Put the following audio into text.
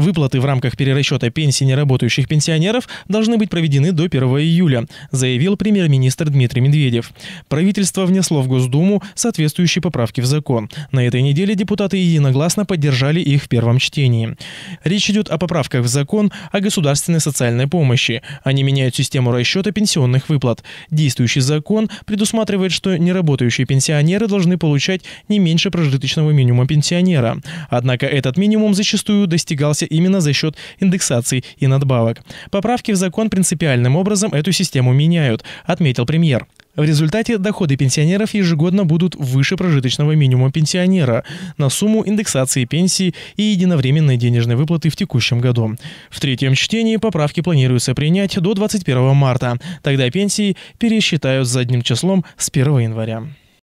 Выплаты в рамках перерасчета пенсий неработающих пенсионеров должны быть проведены до 1 июля, заявил премьер-министр Дмитрий Медведев. Правительство внесло в Госдуму соответствующие поправки в закон. На этой неделе депутаты единогласно поддержали их в первом чтении. Речь идет о поправках в закон о государственной социальной помощи. Они меняют систему расчета пенсионных выплат. Действующий закон предусматривает, что неработающие пенсионеры должны получать не меньше прожиточного минимума пенсионера. Однако этот минимум зачастую достигался именно за счет индексаций и надбавок. Поправки в закон принципиальным образом эту систему меняют, отметил премьер. В результате доходы пенсионеров ежегодно будут выше прожиточного минимума пенсионера на сумму индексации пенсии и единовременной денежной выплаты в текущем году. В третьем чтении поправки планируется принять до 21 марта. Тогда пенсии пересчитают задним числом с 1 января.